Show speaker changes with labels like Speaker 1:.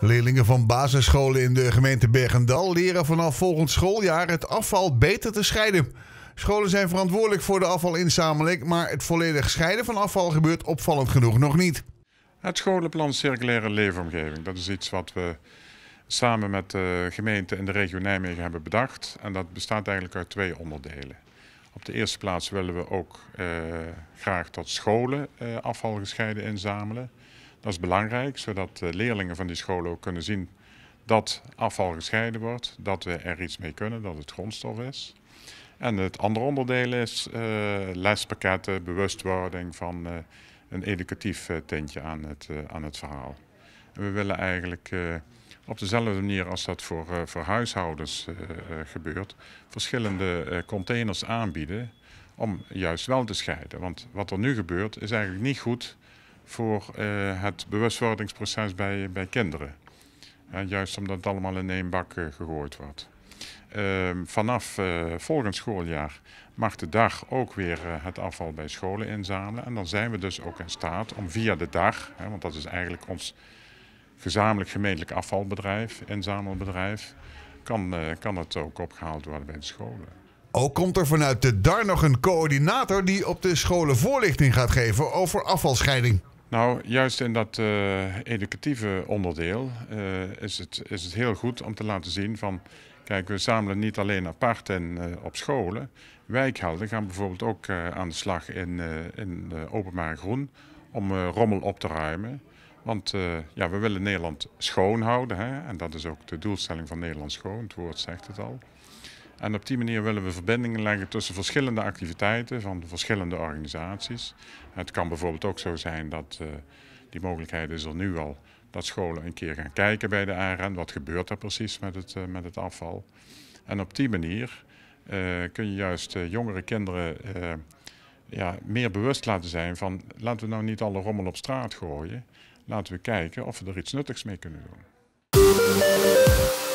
Speaker 1: Leerlingen van basisscholen in de gemeente Bergendal leren vanaf volgend schooljaar het afval beter te scheiden. Scholen zijn verantwoordelijk voor de afvalinzameling, maar het volledig scheiden van afval gebeurt opvallend genoeg nog niet.
Speaker 2: Het scholenplan Circulaire Leefomgeving, dat is iets wat we samen met de gemeente en de regio Nijmegen hebben bedacht. En dat bestaat eigenlijk uit twee onderdelen. Op de eerste plaats willen we ook eh, graag dat scholen eh, afval gescheiden inzamelen. Dat is belangrijk, zodat leerlingen van die scholen ook kunnen zien dat afval gescheiden wordt, dat we er iets mee kunnen, dat het grondstof is. En het andere onderdeel is eh, lespakketten, bewustwording van eh, een educatief eh, tintje aan het, aan het verhaal. we willen eigenlijk op dezelfde manier als dat voor, voor huishoudens gebeurt, verschillende containers aanbieden om juist wel te scheiden. Want wat er nu gebeurt is eigenlijk niet goed voor eh, het bewustwordingsproces bij, bij kinderen. juist omdat het allemaal in één bak eh, gegooid wordt. Ehm, vanaf eh, volgend schooljaar mag de dag ook weer het afval bij scholen inzamelen. En dan zijn we dus ook in staat om via de dag, want dat is eigenlijk ons gezamenlijk gemeentelijk afvalbedrijf, inzamelbedrijf, kan, kan het ook opgehaald worden bij de scholen. Ook komt er
Speaker 1: vanuit de DAR nog een coördinator die op de scholen voorlichting gaat geven over afvalscheiding.
Speaker 2: Nou, juist in dat eh, educatieve onderdeel eh, is, het, is het heel goed om te laten zien van... Kijk, we zamelen niet alleen apart en eh, op scholen. Wijkhelden gaan bijvoorbeeld ook aan de slag in, in openbaar groen om rommel op te ruimen. Want ja, we willen Nederland schoon houden. Hè? En dat is ook de doelstelling van Nederland schoon. Het woord zegt het al. En op die manier willen we verbindingen leggen tussen verschillende activiteiten van verschillende organisaties. Het kan bijvoorbeeld ook zo zijn dat, eh, die mogelijkheid is er nu al, dat scholen een keer gaan kijken bij de ARN. Wat gebeurt er precies met het, eh, met het afval? En op die manier eh, kun je juist jongere kinderen ja, meer bewust laten zijn van laten we nou niet alle rommel op straat gooien. Laten we kijken of we er iets nuttigs mee kunnen doen.